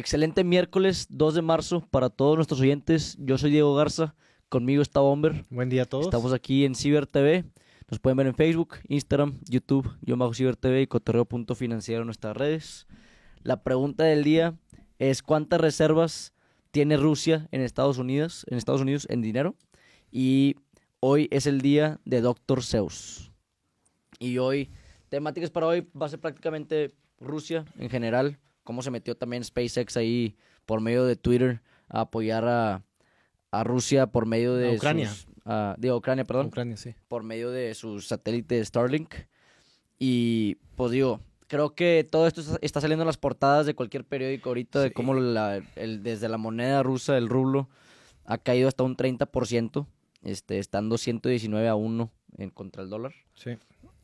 Excelente miércoles 2 de marzo para todos nuestros oyentes. Yo soy Diego Garza, conmigo está Bomber. Buen día a todos. Estamos aquí en Ciber TV. Nos pueden ver en Facebook, Instagram, YouTube, yo bajo TV y cotorreo.financiero en nuestras redes. La pregunta del día es cuántas reservas tiene Rusia en Estados Unidos, en Estados Unidos en dinero. Y hoy es el día de Doctor Zeus. Y hoy, temáticas para hoy va a ser prácticamente Rusia en general cómo se metió también SpaceX ahí por medio de Twitter a apoyar a, Rusia por medio de... Ucrania. Ah, digo, Ucrania, perdón. sí. Por medio de su satélite Starlink. Y pues digo, creo que todo esto está saliendo en las portadas de cualquier periódico ahorita, de cómo desde la moneda rusa, el rublo, ha caído hasta un 30%, este, estando 119 a 1 en contra el dólar. Sí.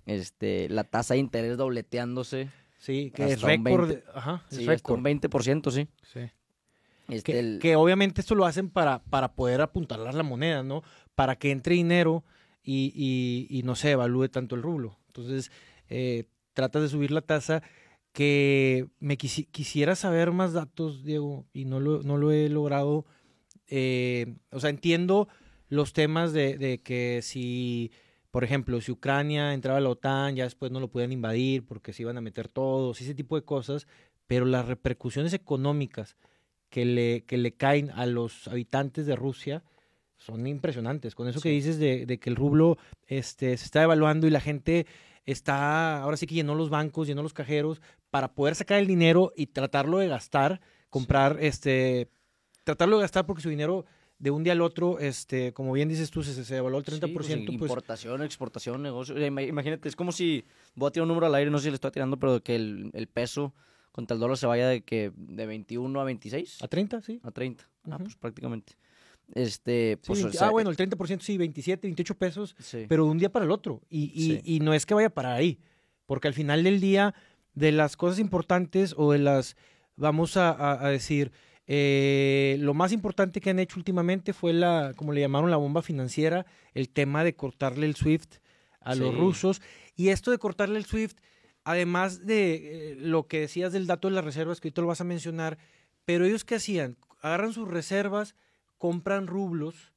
Este, la tasa de interés dobleteándose. Sí, que es récord. Ajá, es récord. 20%, sí. Sí. que, obviamente esto lo hacen para, para poder apuntalar la moneda, ¿no? Para que entre dinero y, y, no se evalúe tanto el rublo. Entonces, eh, tratas de subir la tasa que me quisiera saber más datos, Diego, y no lo, no lo he logrado. Eh, o sea, entiendo los temas de que si por ejemplo, si Ucrania entraba a la OTAN, ya después no lo podían invadir porque se iban a meter todos, ese tipo de cosas, pero las repercusiones económicas que le, que le caen a los habitantes de Rusia son impresionantes. Con eso que dices de, que el rublo este, se está devaluando y la gente está, ahora sí que llenó los bancos, llenó los cajeros para poder sacar el dinero y tratarlo de gastar, comprar, este, tratarlo de gastar porque su dinero de un día al otro, este, como bien dices tú, se, se devaluó el 30%. Pues, pues, importación, exportación, negocio. Eh, imagínate, es como si voy a tirar un número al aire, no sé si le estoy tirando, pero que el, peso contra el dólar se vaya de que de 21 a 26. A 30, sí. A 30. Ah, pues prácticamente. Este, pues, ah, bueno, el 30% eh, sí, 27, 28 pesos, pero de un día para el otro. Y, no es que vaya a parar ahí, porque al final del día, de las cosas importantes o de las, vamos a, a decir, eh, lo más importante que han hecho últimamente fue la, como le llamaron la bomba financiera, el tema de cortarle el SWIFT a los rusos. Y esto de cortarle el SWIFT, además de eh, lo que decías del dato de las reservas, que ahorita lo vas a mencionar, pero ellos qué hacían? Agarran sus reservas, compran rublos.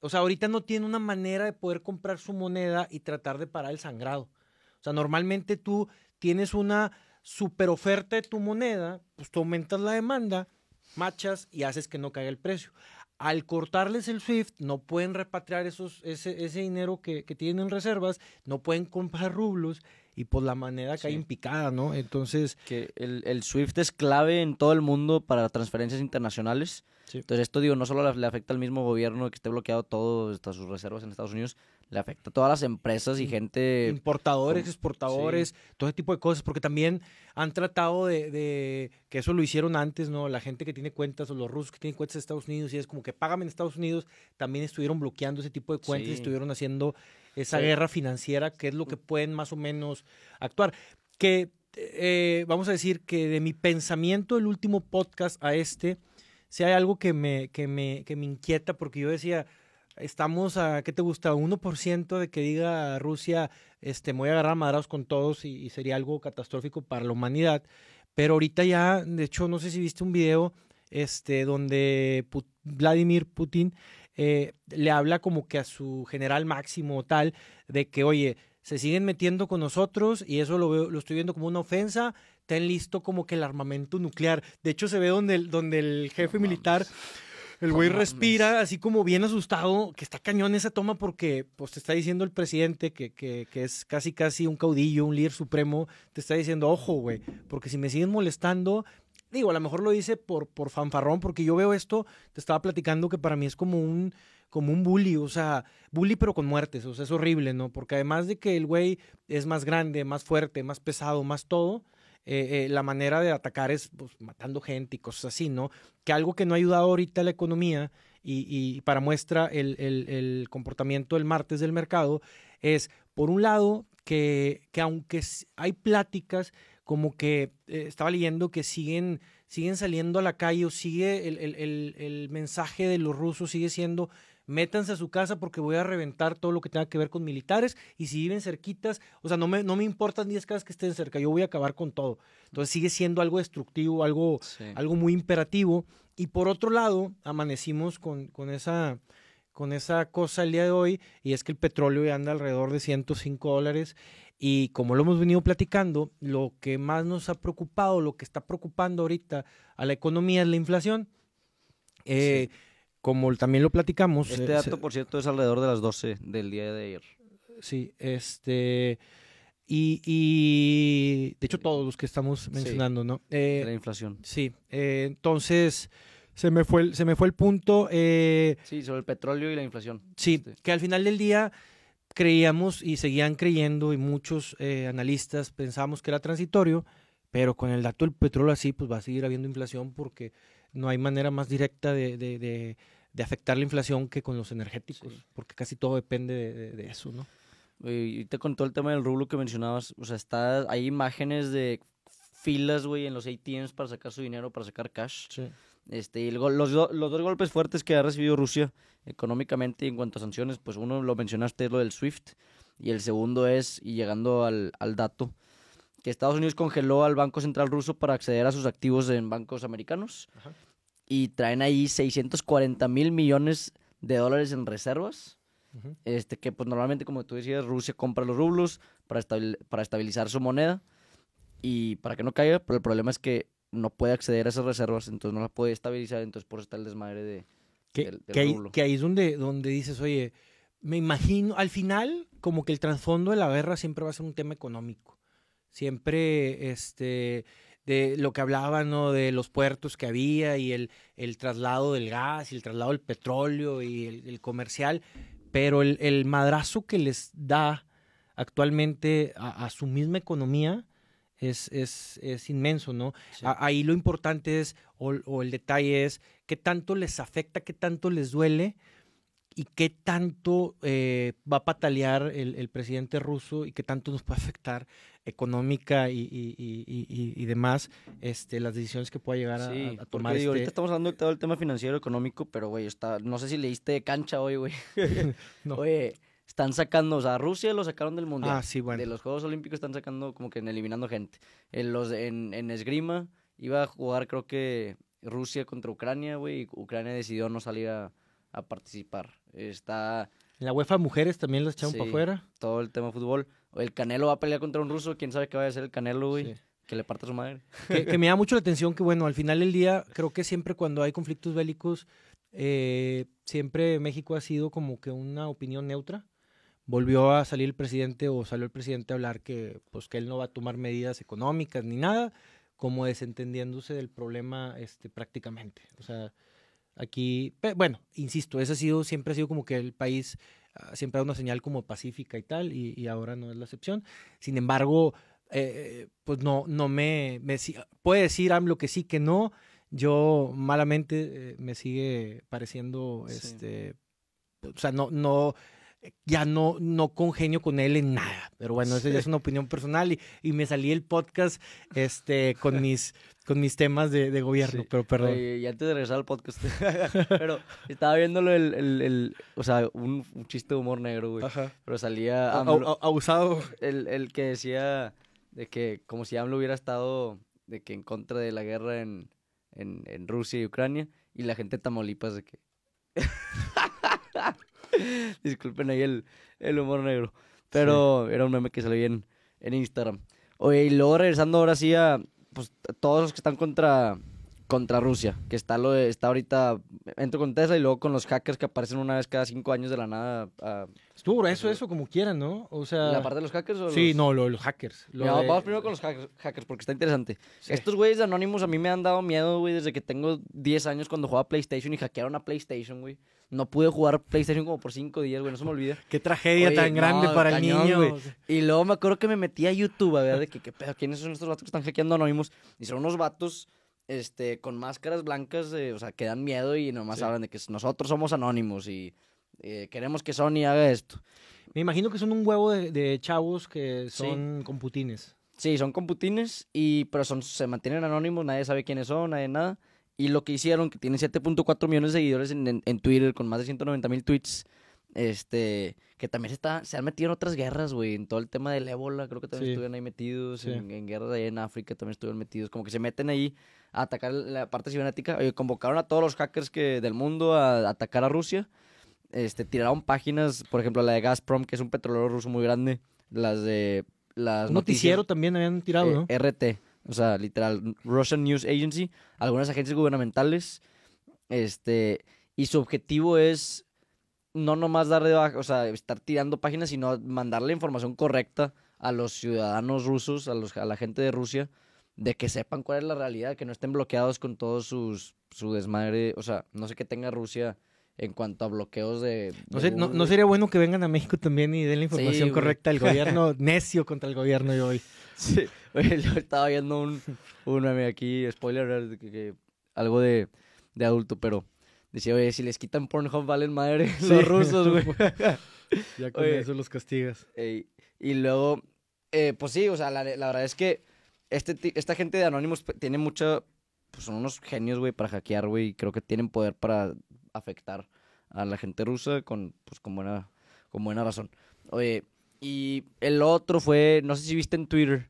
O sea, ahorita no tienen una manera de poder comprar su moneda y tratar de parar el sangrado. O sea, normalmente tú tienes una super oferta de tu moneda, pues tú aumentas la demanda machas y haces que no caiga el precio. Al cortarles el SWIFT, no pueden repatriar esos, ese, ese dinero que, tienen en reservas, no pueden comprar rublos y por la manera caen en picada, ¿no? Entonces... Que el, el, SWIFT es clave en todo el mundo para transferencias internacionales entonces esto, digo, no solo le afecta al mismo gobierno que esté bloqueado todo, hasta sus reservas en Estados Unidos, le afecta a todas las empresas y mm. gente... Importadores, exportadores, todo ese tipo de cosas, porque también han tratado de, que eso lo hicieron antes, ¿no? La gente que tiene cuentas o los rusos que tienen cuentas en Estados Unidos y es como que pagan en Estados Unidos, también estuvieron bloqueando ese tipo de cuentas, y estuvieron haciendo esa guerra financiera, que es lo que pueden más o menos actuar. Que eh, vamos a decir que de mi pensamiento el último podcast a este si hay algo que me, que me, que me inquieta, porque yo decía, estamos a, ¿qué te gusta? 1% de que diga Rusia, este, me voy a agarrar a con todos y, sería algo catastrófico para la humanidad. Pero ahorita ya, de hecho, no sé si viste un video este, donde Vladimir Putin eh, le habla como que a su general máximo tal, de que, oye, se siguen metiendo con nosotros y eso lo, lo estoy viendo como una ofensa ten listo como que el armamento nuclear. De hecho, se ve donde el, donde el jefe militar, el güey respira así como bien asustado, que está cañón esa toma porque pues te está diciendo el presidente que, que, que es casi casi un caudillo, un líder supremo, te está diciendo, ojo, güey, porque si me siguen molestando, digo, a lo mejor lo dice por, por fanfarrón, porque yo veo esto, te estaba platicando que para mí es como un como un bully, o sea, bully pero con muertes, o sea, es horrible, ¿no? Porque además de que el güey es más grande, más fuerte, más pesado, más todo, eh, eh, la manera de atacar es pues, matando gente y cosas así, ¿no? Que algo que no ha ayudado ahorita a la economía y, para muestra el, comportamiento del martes del mercado es, por un lado, que, aunque hay pláticas, como que eh, estaba leyendo que siguen, siguen saliendo a la calle o sigue el mensaje de los rusos, sigue siendo métanse a su casa porque voy a reventar todo lo que tenga que ver con militares y si viven cerquitas, o sea, no me, no me importan 10 casas que estén cerca, yo voy a acabar con todo. Entonces sigue siendo algo destructivo, algo, algo muy imperativo. Y por otro lado, amanecimos con, con esa con esa cosa el día de hoy y es que el petróleo ya anda alrededor de 105 dólares y como lo hemos venido platicando, lo que más nos ha preocupado, lo que está preocupando ahorita a la economía es la inflación. Eh, como también lo platicamos. Este eh, dato, por cierto, es alrededor de las 12 del día de ayer. Sí, este. Y, de hecho, todos los que estamos mencionando, ¿no? la eh, inflación. Sí, eh, entonces. Se me, fue el, se me fue el punto. sí, sobre el petróleo y la inflación. Sí, este. que al final del día creíamos y seguían creyendo y muchos analistas pensábamos que era transitorio, pero con el dato del petróleo así, pues va a seguir habiendo inflación porque no hay manera más directa de, afectar la inflación que con los energéticos, porque casi todo depende de, eso, ¿no? Y te contó el tema del rublo que mencionabas, o sea, está, hay imágenes de filas, güey, en los ATMs para sacar su dinero, para sacar cash. Este, los, dos golpes fuertes que ha recibido Rusia económicamente y en cuanto a sanciones, pues uno lo mencionaste lo del SWIFT y el segundo es, y llegando al, al dato, que Estados Unidos congeló al Banco Central ruso para acceder a sus activos en bancos americanos. Ajá y traen ahí 640 mil millones de dólares en reservas. Este, que pues normalmente, como tú decías, Rusia compra los rublos para, para estabilizar su moneda y para que no caiga, pero el problema es que no puede acceder a esas reservas, entonces no las puede estabilizar, entonces por eso está el desmadre de, que, que, ahí, que ahí es donde, donde dices, oye, me imagino, al final, como que el trasfondo de la guerra siempre va a ser un tema económico. Siempre, este, de lo que hablaban, ¿no? De los puertos que había y el, el traslado del gas y el traslado del petróleo y el, comercial, pero el, el, madrazo que les da actualmente a, su misma economía es, es, es inmenso, ¿no? ahí lo importante es, o, o, el detalle es, qué tanto les afecta, qué tanto les duele, y qué tanto eh, va a patalear el, presidente ruso y qué tanto nos puede afectar económica y, y, y, y demás este, las decisiones que pueda llegar a, tomar. Porque, ahorita este estamos hablando de todo el tema financiero económico, pero güey, está, no sé si leíste de cancha hoy, güey. Oye, están sacando, o sea, Rusia lo sacaron del Mundial. Ah, sí, bueno. De los Juegos Olímpicos están sacando como que eliminando gente. En, los, en, en esgrima iba a jugar creo que Rusia contra Ucrania, güey, y Ucrania decidió no salir a a participar. Está... En la UEFA Mujeres también los echaron para afuera. Todo el tema de fútbol. El Canelo va a pelear contra un ruso, quién sabe qué va a hacer el Canelo, güey. Que le parta su madre. Que, que, me da mucho la atención que, bueno, al final del día, creo que siempre cuando hay conflictos bélicos, eh, siempre México ha sido como que una opinión neutra. Volvió a salir el presidente o salió el presidente a hablar que, pues, que él no va a tomar medidas económicas ni nada, como desentendiéndose del problema este, prácticamente. O sea, Aquí, bueno, insisto, ese ha sido, siempre ha sido como que el país ah, siempre da una señal como pacífica y tal, y, ahora no es la excepción. Sin embargo, eh, eh, pues no, no me, puede decir AMLO que sí, que no. Yo malamente eh, me sigue pareciendo, este, o sea, no, no, ya no, no congenio con él en nada. Pero bueno, esa ya es una opinión personal y, me salí el podcast este, con, mis, con mis temas de, gobierno, pero perdón. y antes de regresar al podcast, pero estaba viéndolo el, o sea, un, chiste de humor negro, güey. Pero salía... abusado. El, que decía de que como si AMLO hubiera estado de que en contra de la guerra en, Rusia y Ucrania y la gente de Tamaulipas de que... Disculpen ahí el, el, humor negro. Pero era un meme que salió en, en Instagram. Oye, y luego regresando ahora sí a pues, a todos los que están contra contra Rusia, que está lo está ahorita, entro con Tesla y luego con los hackers que aparecen una vez cada cinco años de la nada. Es Estuvo eso, eso como quieran, ¿no? O sea... ¿La parte de los hackers o Sí, no, los hackers. Vamos primero con los hackers, porque está interesante. Estos güeyes anónimos a mí me han dado miedo, güey, desde que tengo 10 años cuando jugaba PlayStation y hackearon a PlayStation, güey. No pude jugar PlayStation como por 5 días, güey, no se me olvida. Qué tragedia tan grande para el niño, Y luego me acuerdo que me metí a YouTube a ver de que, qué pedo, ¿quiénes son estos vatos que están hackeando anónimos? Y son unos vatos este, con máscaras blancas, eh, o sea, que dan miedo y nomás hablan de que nosotros somos anónimos y eh, queremos que Sony haga esto. Me imagino que son un huevo de, chavos que son computines. Sí, son computines, y, pero se mantienen anónimos, nadie sabe quiénes son, nadie nada. Y lo que hicieron, que tienen 7.4 millones de seguidores en, Twitter con más de 190 mil tweets, este, que también se, está, se han metido en otras guerras, güey, en todo el tema del ébola, creo que también estuvieron ahí metidos, en, guerra guerras ahí en África también estuvieron metidos, como que se meten ahí a atacar la parte cibernética, eh, convocaron a todos los hackers que, del mundo a, atacar a Rusia, este, tiraron páginas, por ejemplo, la de Gazprom, que es un petrolero ruso muy grande, las de... Las noticiero también habían tirado, eh, ¿no? RT, o sea, literal, Russian News Agency, algunas agencias gubernamentales, este, y su objetivo es no nomás dar de baja, o sea, estar tirando páginas, sino mandar la información correcta a los ciudadanos rusos, a, los, a la gente de Rusia, de que sepan cuál es la realidad, que no estén bloqueados con todo sus su desmadre, o sea, no sé qué tenga Rusia en cuanto a bloqueos de... no, sé, no, sería bueno que vengan a México también y den la información correcta al gobierno necio contra el gobierno de hoy. Sí, oye, yo estaba viendo un, un aquí, spoiler, algo de, de adulto, pero Decía, oye, si les quitan Pornhub valen madre son los rusos, güey. ya con eso los castigas. y luego, eh, pues sí, o sea, la, verdad es que este, esta gente de Anonymous tiene mucha... Pues son unos genios, güey, para hackear, güey. Creo que tienen poder para afectar a la gente rusa con, pues, con, buena, con buena razón. Oye, y el otro fue, no sé si viste en Twitter,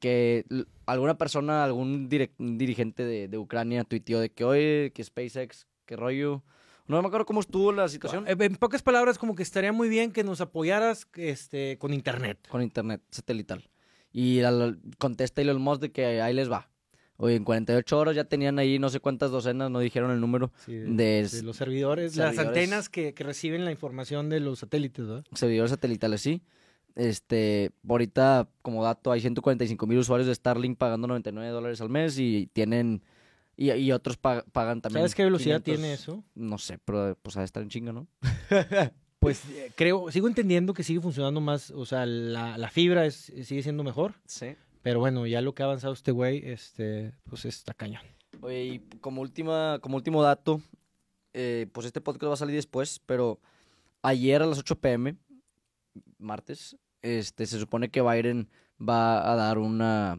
que alguna persona, algún dirigente de, de, Ucrania tuiteó de que, oye, que SpaceX qué rollo. No me acuerdo cómo estuvo la situación. Eh, en pocas palabras, como que estaría muy bien que nos apoyaras este, con internet. Con internet satelital. Y contesta Elon Musk de que ahí les va. Oye, en 48 horas ya tenían ahí no sé cuántas docenas, no dijeron el número de, los servidores, las antenas que, reciben la información de los satélites, ¿verdad? Servidores satelitales, sí. Este, ahorita, como dato, hay 145 mil usuarios de Starlink pagando 99 dólares al mes y tienen y, otros pagan también. ¿Sabes qué velocidad tiene eso? No sé, pero pues ha estar en chinga, ¿no? pues eh, creo, sigo entendiendo que sigue funcionando más, o sea, la, fibra sigue siendo mejor. Sí. Pero bueno, ya lo que ha avanzado este güey, este, pues está cañón. Oye, y como, última, como último dato, eh, pues este podcast va a salir después, pero ayer a las 8 pm, martes, este, se supone que Biden va a dar una,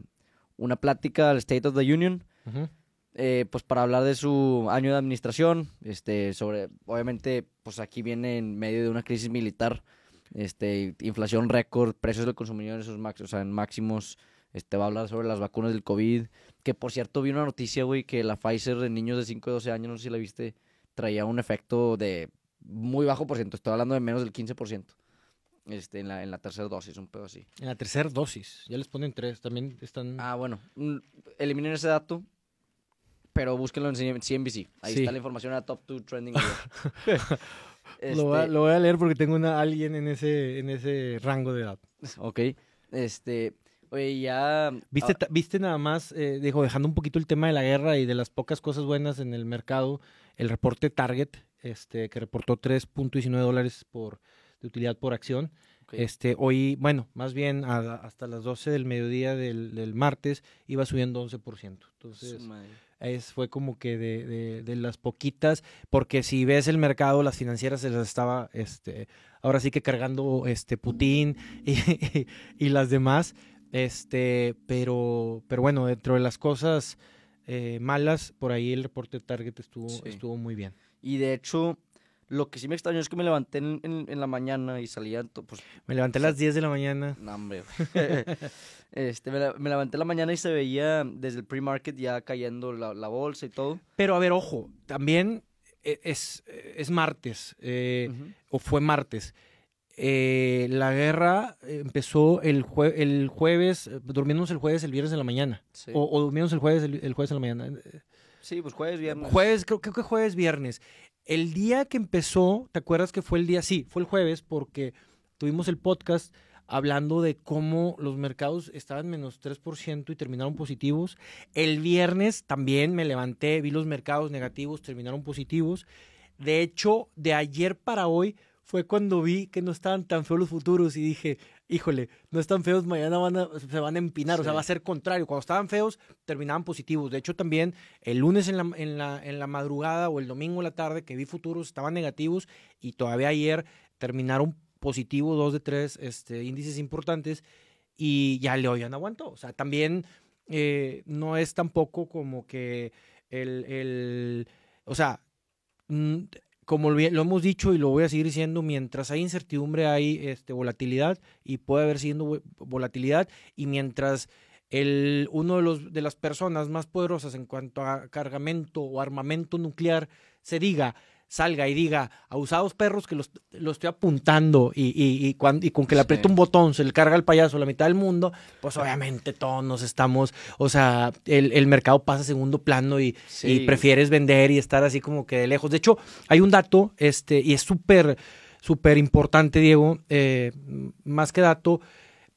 plática al State of the Union. Ajá. Eh, pues para hablar de su año de administración, este, sobre, obviamente, pues aquí viene en medio de una crisis militar, este, inflación récord, precios de consumidor en máximos, en máximos, este, va a hablar sobre las vacunas del COVID, que por cierto vi una noticia, güey, que la Pfizer en niños de 5 y 12 años, no sé si la viste, traía un efecto de muy bajo por ciento, estoy hablando de menos del 15%. Este, en la, en la tercera dosis, un pedo así. En la tercera dosis, ya les ponen tres, también están... Ah, bueno, mm, eliminen ese dato, pero búsquenlo en CNBC. Ahí está la información a Top 2 Trending. lo, voy a, leer porque tengo a alguien en ese, en ese rango de edad. Ok. Este, Oye, ya. ¿Viste, ah viste nada más, eh, dejando un poquito el tema de la guerra y de las pocas cosas buenas en el mercado, el reporte Target, este, que reportó 3.19 dólares por, de utilidad por acción. Este, hoy, bueno, más bien hasta las 12 del mediodía del, martes iba subiendo 11%. Entonces, es, fue como que de, de, las poquitas, porque si ves el mercado, las financieras se las estaba, este, ahora sí que cargando este Putin y, y, las demás, este, pero, pero bueno, dentro de las cosas eh, malas, por ahí el reporte Target estuvo, estuvo muy bien. Y de hecho, lo que sí me extrañó es que me levanté en, la mañana y salía, pues... Me levanté a pues, las 10 de la mañana. No, hombre. Este, me, levanté en la mañana y se veía desde el pre-market ya cayendo la, bolsa y todo. Pero a ver, ojo, también eh, es, eh, es martes, eh, o fue martes. la guerra empezó el, el jueves, durmiéndonos el jueves, el viernes de la mañana. O, o el jueves, el, jueves de la mañana. Sí, pues jueves, viernes. Jueves, creo que jueves, viernes. El día que empezó, ¿te acuerdas que fue el día? Sí, fue el jueves porque tuvimos el podcast hablando de cómo los mercados estaban menos 3% y terminaron positivos. El viernes también me levanté, vi los mercados negativos, terminaron positivos. De hecho, de ayer para hoy fue cuando vi que no estaban tan feos los futuros y dije, híjole, no están feos, mañana van se van a empinar, o sea, va a ser contrario. Cuando estaban feos, terminaban positivos. De hecho, también el lunes en la, la, en la madrugada o el domingo en la tarde que vi futuros estaban negativos y todavía ayer terminaron positivos dos de tres este, índices importantes y ya le oían aguantó. O sea, también eh, no es tampoco como que el, el o sea, como lo hemos dicho y lo voy a seguir diciendo, mientras hay incertidumbre hay este, volatilidad y puede haber siendo volatilidad y mientras el, uno de, los, de las personas más poderosas en cuanto a cargamento o armamento nuclear se diga, salga y diga, a usados perros que los, estoy apuntando y, cuando, y con que le aprieto un botón se le carga el payaso a la mitad del mundo, pues obviamente todos nos estamos, o sea, el, el mercado pasa a segundo plano y, prefieres vender y estar así como que de lejos. De hecho, hay un dato, este, y es súper, súper importante, Diego, eh, más que dato,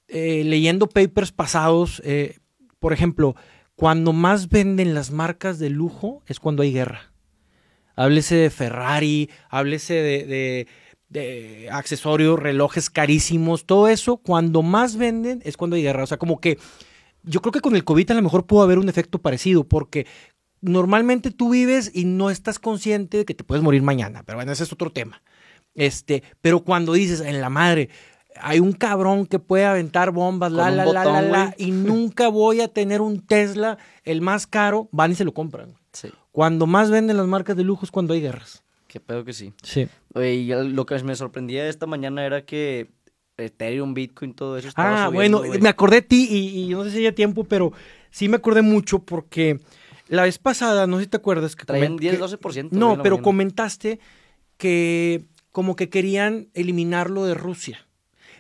eh, leyendo papers pasados, eh, por ejemplo, cuando más venden las marcas de lujo es cuando hay guerra háblese de Ferrari, háblese de, accesorios, relojes carísimos, todo eso, cuando más venden es cuando hay guerra. O sea, como que yo creo que con el COVID a lo mejor pudo haber un efecto parecido, porque normalmente tú vives y no estás consciente de que te puedes morir mañana, pero bueno, ese es otro tema. Este, pero cuando dices, en la madre, hay un cabrón que puede aventar bombas, la, la, la, la, y nunca voy a tener un Tesla, el más caro, van y se lo compran. Cuando más venden las marcas de lujo es cuando hay guerras. Qué pedo que sí. Sí. lo que me sorprendía esta mañana era que Ethereum, Bitcoin, todo eso. Estaba ah, bueno, me acordé de ti y, no sé si haya tiempo, pero sí me acordé mucho porque la vez pasada, no sé si te acuerdas que... Traían 10, 12%. no, pero comentaste que como que querían eliminarlo de Rusia.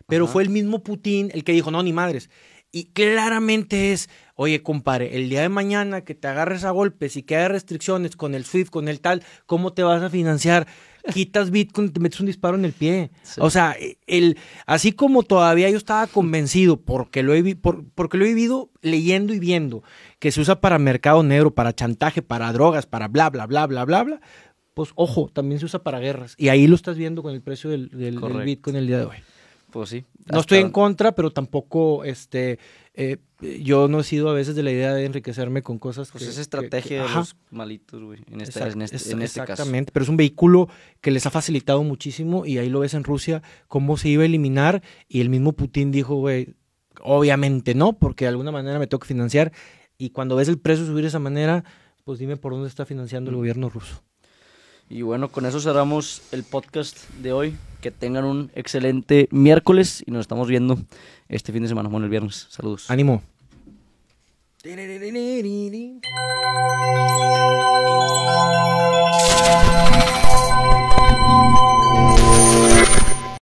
Pero fue el mismo Putin el que dijo, no, ni madres. Y claramente es, oye, compadre, el día de mañana que te agarres a golpes y que haya restricciones con el SWIFT, con el tal, ¿cómo te vas a financiar? Quitas Bitcoin, te metes un disparo en el pie. O sea, el, así como todavía yo estaba convencido, porque lo, he, por, porque lo he vivido leyendo y viendo, que se usa para mercado negro, para chantaje, para drogas, para bla, bla, bla, bla, bla, bla, pues ojo, también se usa para guerras. Y ahí lo estás viendo con el precio del Bitcoin el día de hoy. No estoy en contra, pero tampoco, este, eh, yo no he sido a veces de la idea de enriquecerme con cosas. Pues que, es estrategia malitos, en este, este caso. Exactamente, pero es un vehículo que les ha facilitado muchísimo y ahí lo ves en Rusia, cómo se iba a eliminar y el mismo Putin dijo, güey, obviamente no, porque de alguna manera me tengo que financiar y cuando ves el precio subir de esa manera, pues dime por dónde está financiando el mm. gobierno ruso. Y bueno, con eso cerramos el podcast de hoy. Que tengan un excelente miércoles y nos estamos viendo este fin de semana, bueno, el viernes. Saludos. Ánimo.